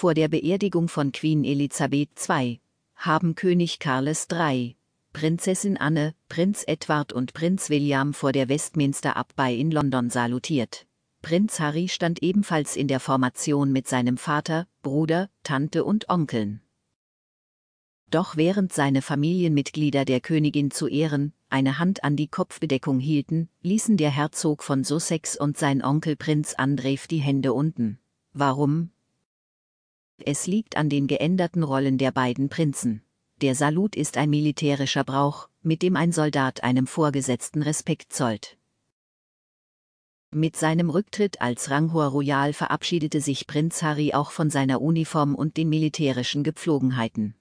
vor der Beerdigung von Queen Elisabeth II, haben König Karles III, Prinzessin Anne, Prinz Edward und Prinz William vor der Westminster Abbey in London salutiert. Prinz Harry stand ebenfalls in der Formation mit seinem Vater, Bruder, Tante und Onkeln. Doch während seine Familienmitglieder der Königin zu Ehren eine Hand an die Kopfbedeckung hielten, ließen der Herzog von Sussex und sein Onkel Prinz Andrew die Hände unten. Warum, es liegt an den geänderten Rollen der beiden Prinzen. Der Salut ist ein militärischer Brauch, mit dem ein Soldat einem Vorgesetzten Respekt zollt. Mit seinem Rücktritt als Ranghor Royal verabschiedete sich Prinz Harry auch von seiner Uniform und den militärischen Gepflogenheiten.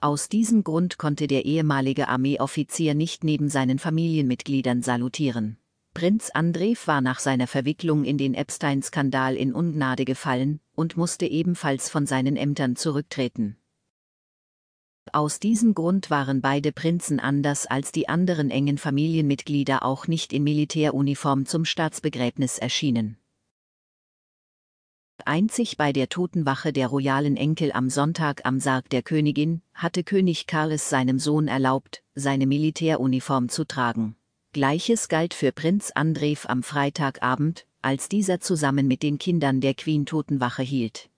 Aus diesem Grund konnte der ehemalige Armeeoffizier nicht neben seinen Familienmitgliedern salutieren. Prinz Andreev war nach seiner Verwicklung in den Epstein-Skandal in Ungnade gefallen und musste ebenfalls von seinen Ämtern zurücktreten. Aus diesem Grund waren beide Prinzen anders als die anderen engen Familienmitglieder auch nicht in Militäruniform zum Staatsbegräbnis erschienen. Einzig bei der Totenwache der royalen Enkel am Sonntag am Sarg der Königin hatte König Karl es seinem Sohn erlaubt, seine Militäruniform zu tragen. Gleiches galt für Prinz Andreev am Freitagabend, als dieser zusammen mit den Kindern der Queen Totenwache hielt.